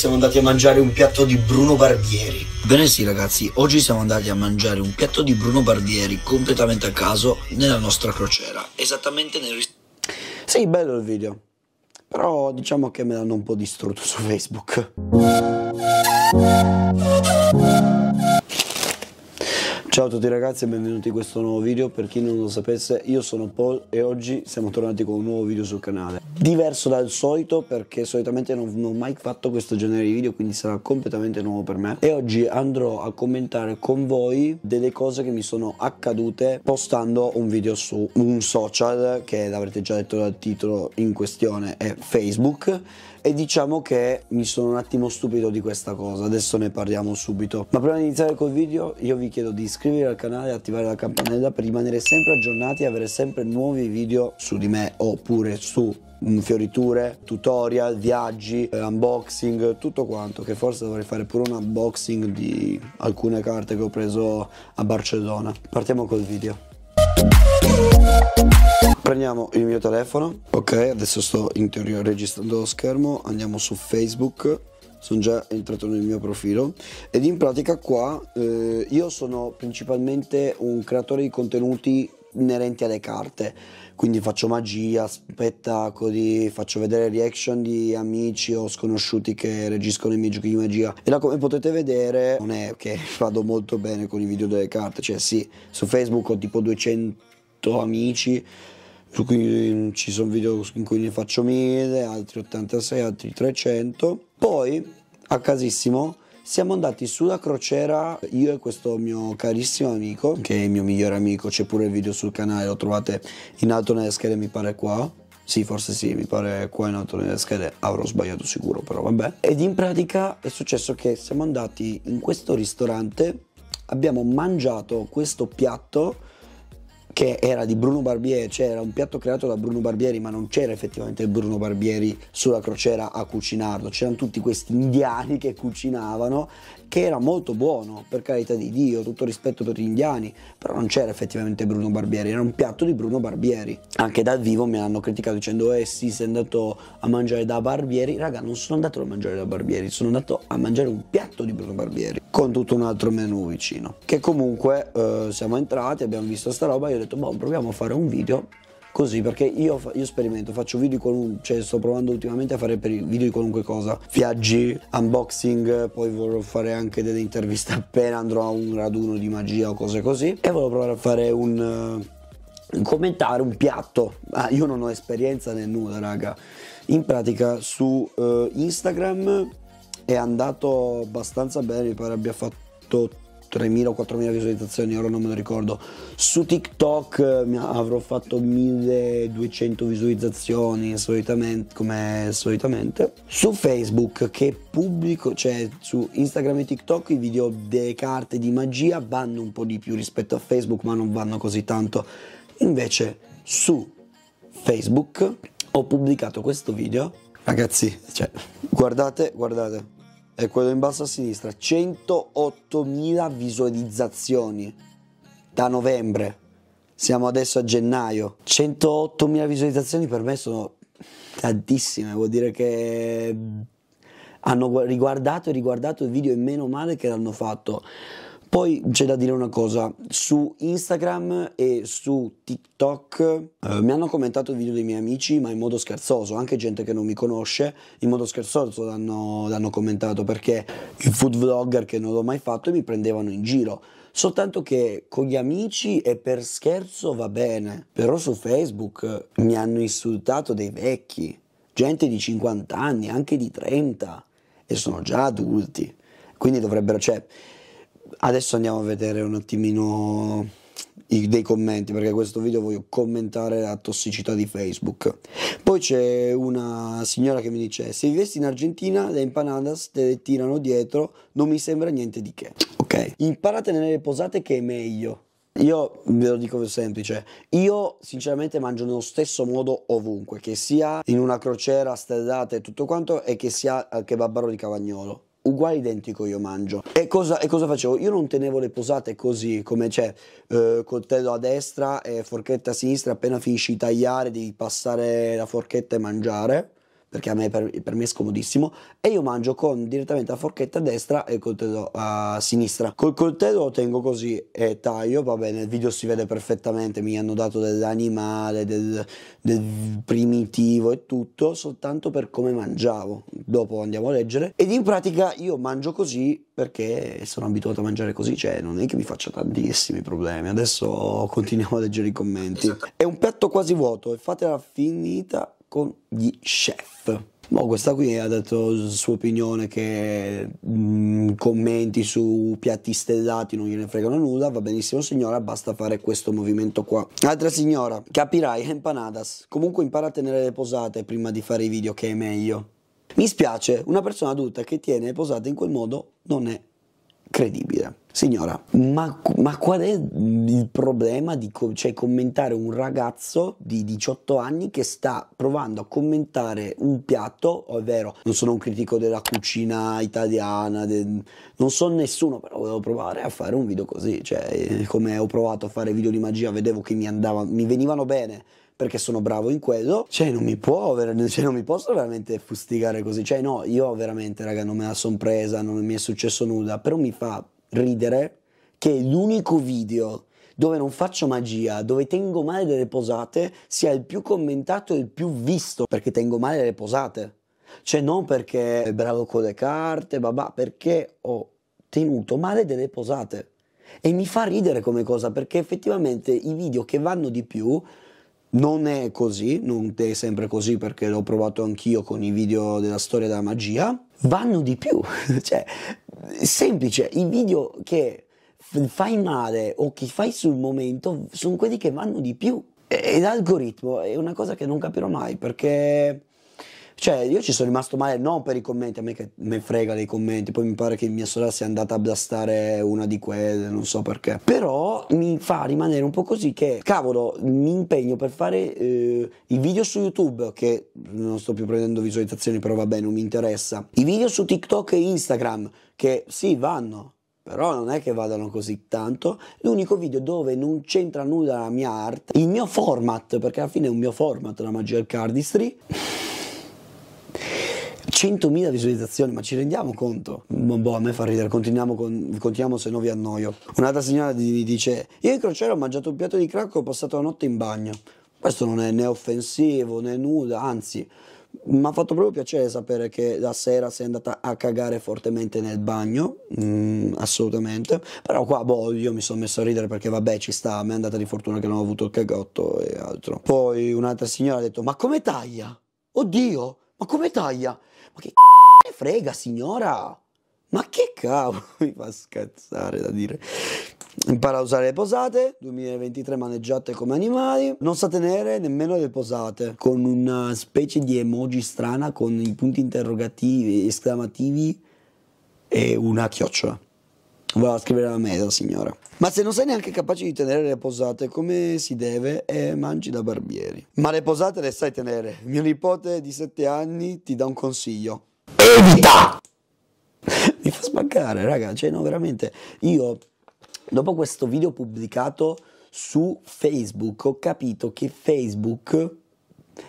siamo andati a mangiare un piatto di Bruno Barbieri. Bene sì ragazzi, oggi siamo andati a mangiare un piatto di Bruno Barbieri completamente a caso nella nostra crociera, esattamente nel ristorante. Sì, bello il video, però diciamo che me l'hanno un po' distrutto su Facebook. Ciao a tutti ragazzi e benvenuti in questo nuovo video, per chi non lo sapesse io sono Paul e oggi siamo tornati con un nuovo video sul canale Diverso dal solito perché solitamente non, non ho mai fatto questo genere di video quindi sarà completamente nuovo per me E oggi andrò a commentare con voi delle cose che mi sono accadute postando un video su un social che l'avrete già detto dal titolo in questione è Facebook e diciamo che mi sono un attimo stupito di questa cosa, adesso ne parliamo subito. Ma prima di iniziare col video io vi chiedo di iscrivervi al canale e attivare la campanella per rimanere sempre aggiornati e avere sempre nuovi video su di me oppure su mm, fioriture, tutorial, viaggi, eh, unboxing, tutto quanto che forse dovrei fare pure un unboxing di alcune carte che ho preso a Barcellona. Partiamo col video. Prendiamo il mio telefono. Ok, adesso sto in teoria registrando lo schermo. Andiamo su Facebook sono già entrato nel mio profilo ed in pratica qua eh, io sono principalmente un creatore di contenuti inerenti alle carte. Quindi faccio magia, spettacoli, faccio vedere reaction di amici o sconosciuti che reagiscono i miei giochi di magia. E da come potete vedere non è che vado molto bene con i video delle carte, cioè sì, su Facebook ho tipo 200 amici, su cui ci sono video in cui ne faccio 1000, altri 86, altri 300. Poi, a casissimo, siamo andati sulla crociera, io e questo mio carissimo amico, che è il mio migliore amico, c'è pure il video sul canale, lo trovate in alto nelle schede, mi pare qua. Sì, forse sì, mi pare qua in alto nelle schede, avrò sbagliato sicuro, però vabbè. Ed in pratica è successo che siamo andati in questo ristorante, abbiamo mangiato questo piatto che era di Bruno Barbieri, cioè era un piatto creato da Bruno Barbieri, ma non c'era effettivamente Bruno Barbieri sulla crociera a cucinarlo, c'erano tutti questi indiani che cucinavano, che era molto buono, per carità di Dio, tutto rispetto per gli indiani, però non c'era effettivamente Bruno Barbieri, era un piatto di Bruno Barbieri. Anche dal vivo mi hanno criticato dicendo, eh sì, sei andato a mangiare da Barbieri, raga, non sono andato a mangiare da Barbieri, sono andato a mangiare un piatto di Bruno Barbieri, con tutto un altro menù vicino. Che comunque eh, siamo entrati, abbiamo visto sta roba, io detto, boh, proviamo a fare un video così perché io, io, sperimento, faccio video con cioè sto provando ultimamente a fare video di qualunque cosa, viaggi, unboxing, poi vorrò fare anche delle interviste appena andrò a un raduno di magia o cose così e volevo provare a fare un uh, commentare un piatto. Ah, io non ho esperienza nel nulla, raga. In pratica su uh, Instagram è andato abbastanza bene, mi pare abbia fatto 3.000 o 4.000 visualizzazioni, ora non me lo ricordo. Su TikTok eh, avrò fatto 1.200 visualizzazioni solitamente, come solitamente. Su Facebook che pubblico, cioè su Instagram e TikTok i video delle carte di magia vanno un po' di più rispetto a Facebook, ma non vanno così tanto. Invece su Facebook ho pubblicato questo video. Ragazzi, cioè, guardate, guardate è quello in basso a sinistra, 108.000 visualizzazioni da novembre. Siamo adesso a gennaio. 108.000 visualizzazioni per me sono tantissime, vuol dire che hanno riguardato e riguardato il video e meno male che l'hanno fatto. Poi c'è da dire una cosa, su Instagram e su TikTok eh, mi hanno commentato video dei miei amici, ma in modo scherzoso, anche gente che non mi conosce, in modo scherzoso l'hanno, l'hanno commentato perché il food vlogger che non l'ho mai fatto e mi prendevano in giro. Soltanto che con gli amici e per scherzo va bene, però su Facebook mi hanno insultato dei vecchi, gente di 50 anni, anche di 30, e sono già adulti. Quindi dovrebbero, cioè, Adesso andiamo a vedere un attimino i, dei commenti perché questo video voglio commentare la tossicità di Facebook. Poi c'è una signora che mi dice se vivessi in Argentina le empanadas te le tirano dietro, non mi sembra niente di che. Ok, imparate nelle posate che è meglio. Io ve lo dico semplice, io sinceramente mangio nello stesso modo ovunque, che sia in una crociera stellata e tutto quanto e che sia al eh, kebabaro di Cavagnolo uguale identico io mangio. E cosa, e cosa, facevo? Io non tenevo le posate così, come c'è, cioè, eh, coltello a destra e forchetta a sinistra, appena finisci di tagliare, di passare la forchetta e mangiare perché a me, per, per, me è scomodissimo, e io mangio con direttamente la forchetta a destra e il coltello a sinistra. Col coltello lo tengo così e taglio, va bene, il video si vede perfettamente, mi hanno dato dell'animale, del, del primitivo e tutto, soltanto per come mangiavo. Dopo andiamo a leggere. Ed in pratica io mangio così perché sono abituato a mangiare così, cioè non è che mi faccia tantissimi problemi. Adesso continuiamo a leggere i commenti. Esatto. È un piatto quasi vuoto e fatela finita con gli chef. Boh, questa qui ha detto sua opinione che mh, mm, commenti su piatti stellati non gliene fregano nulla, va benissimo signora, basta fare questo movimento qua. Altra signora, capirai, empanadas. Comunque impara a tenere le posate prima di fare i video che è meglio. Mi spiace, una persona adulta che tiene le posate in quel modo non è credibile. Signora, ma, ma, qual è il problema di co cioè, commentare un ragazzo di 18 anni che sta provando a commentare un piatto, ovvero non sono un critico della cucina italiana, de non so nessuno, però volevo provare a fare un video così, cioè eh, come ho provato a fare video di magia, vedevo che mi, andava, mi venivano bene perché sono bravo in quello, cioè non mi può, cioè non mi posso veramente fustigare così, cioè no, io veramente raga non me la son presa, non mi è successo nulla, però mi fa ridere che l'unico video dove non faccio magia, dove tengo male delle posate, sia il più commentato e il più visto, perché tengo male le posate. Cioè non perché è bravo con le carte, babà, perché ho tenuto male delle posate. E mi fa ridere come cosa, perché effettivamente i video che vanno di più non è così, non è sempre così perché l'ho provato anch'io con i video della storia della magia. Vanno di più, cioè, semplice, i video che fai male o che fai sul momento sono quelli che vanno di più. E l'algoritmo è una cosa che non capirò mai perché cioè, io ci sono rimasto male non per i commenti, a me che me frega dei commenti, poi mi pare che mia sorella sia andata a blastare una di quelle, non so perché. Però mi fa rimanere un po' così che, cavolo, mi impegno per fare eh, i video su YouTube, che non sto più prendendo visualizzazioni, però va bene, non mi interessa. I video su TikTok e Instagram, che sì, vanno, però non è che vadano così tanto. L'unico video dove non c'entra nulla la mia art, il mio format, perché alla fine è un mio format la magia del cardistry. 100.000 visualizzazioni, ma ci rendiamo conto? Boh, boh, a me fa ridere, continuiamo, con, continuiamo se no vi annoio. Un'altra signora dice, io in crociera ho mangiato un piatto di crack e ho passato la notte in bagno. Questo non è né offensivo né nudo, anzi, mi ha fatto proprio piacere sapere che la sera sei andata a cagare fortemente nel bagno, mm, assolutamente. Però qua, boh, io mi sono messo a ridere perché vabbè ci sta, a me è andata di fortuna che non ho avuto il cagotto e altro. Poi un'altra signora ha detto, ma come taglia? Oddio, ma come taglia? che c***o ne frega, signora? Ma che cavolo? Mi fa scazzare da dire. Impara a usare le posate, 2023 maneggiate come animali. Non sa tenere nemmeno le posate, con una specie di emoji strana con i punti interrogativi, esclamativi e una chiocciola. Voleva scrivere la mail signora. Ma se non sei neanche capace di tenere le posate come si deve, eh, mangi da barbieri. Ma le posate le sai tenere. Mio nipote di 7 anni ti dà un consiglio. Evita! Mi fa spaccare, raga. Cioè, no, veramente. Io, dopo questo video pubblicato su Facebook, ho capito che Facebook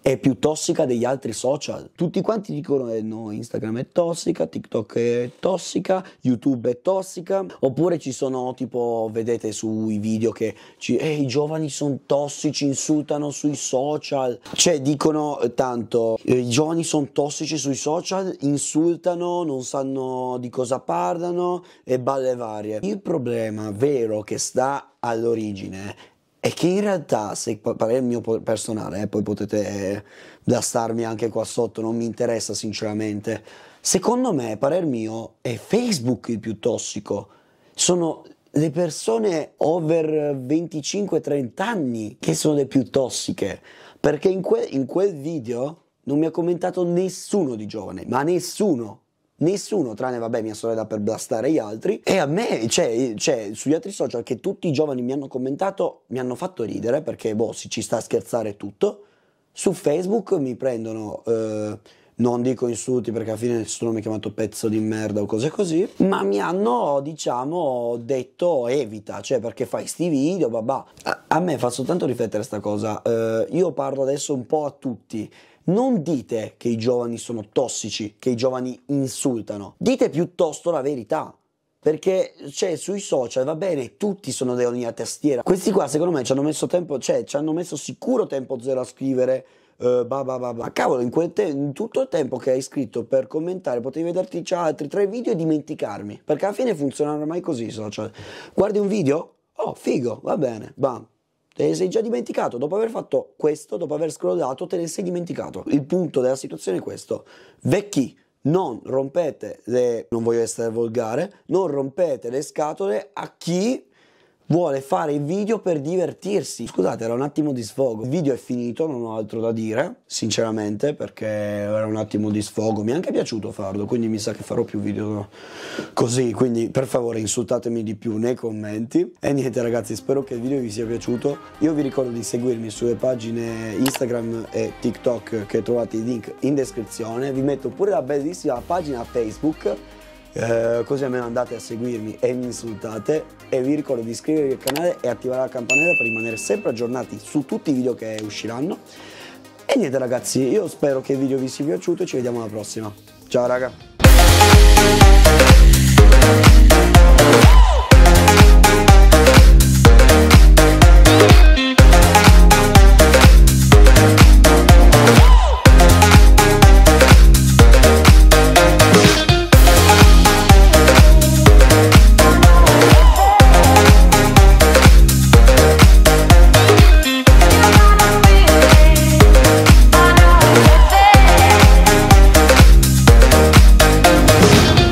è più tossica degli altri social. Tutti quanti dicono eh, no, Instagram è tossica, TikTok è tossica, YouTube è tossica, oppure ci sono tipo, vedete sui video che ci, eh, i giovani sono tossici, insultano sui social, cioè dicono eh, tanto, eh, i giovani sono tossici sui social, insultano, non sanno di cosa parlano e balle varie. Il problema vero che sta all'origine è che in realtà, se parere il mio personale, eh, poi potete blastarmi anche qua sotto, non mi interessa sinceramente, secondo me, parer mio, è Facebook il più tossico. Sono le persone over 25-30 anni che sono le più tossiche, perché in, que in quel video non mi ha commentato nessuno di giovane, ma nessuno nessuno tranne vabbè mia sorella per blastare gli altri e a me cioè, cioè sugli altri social che tutti i giovani mi hanno commentato mi hanno fatto ridere perché boh si ci sta a scherzare tutto su Facebook mi prendono eh, non dico insulti perché alla fine nessuno mi ha chiamato pezzo di merda o cose così, ma mi hanno, diciamo, detto evita, cioè perché fai sti video, babà. A, a me fa soltanto riflettere questa cosa, uh, io parlo adesso un po' a tutti, non dite che i giovani sono tossici, che i giovani insultano. Dite piuttosto la verità. Perché cioè, sui social va bene, tutti sono leoni a tastiera. Questi qua, secondo me, ci hanno messo tempo, cioè ci hanno messo sicuro tempo zero a scrivere. Uh, eh, bah, bah, bah, bah. Ma cavolo, in, te- in, tutto il tempo che hai scritto per commentare, potevi vederti già altri tre video e dimenticarmi. Perché alla fine funzionano ormai così i social. Guardi un video? Oh, figo, va bene. Bam te ne sei già dimenticato, dopo aver fatto questo, dopo aver scrollato, te ne sei dimenticato. Il punto della situazione è questo, vecchi, non rompete le, non voglio essere volgare, non rompete le scatole a chi vuole fare il video per divertirsi. Scusate, era un attimo di sfogo. Il video è finito, non ho altro da dire, sinceramente, perché era un attimo di sfogo. Mi è anche piaciuto farlo, quindi mi sa che farò più video così. Quindi per favore insultatemi di più nei commenti. E niente ragazzi, spero che il video vi sia piaciuto. Io vi ricordo di seguirmi sulle pagine Instagram e TikTok che trovate i link in descrizione. Vi metto pure la bellissima pagina Facebook eh, così almeno andate a seguirmi e mi insultate e vi ricordo di iscrivervi al canale e attivare la campanella per rimanere sempre aggiornati su tutti i video che usciranno e niente ragazzi io spero che il video vi sia piaciuto e ci vediamo alla prossima ciao raga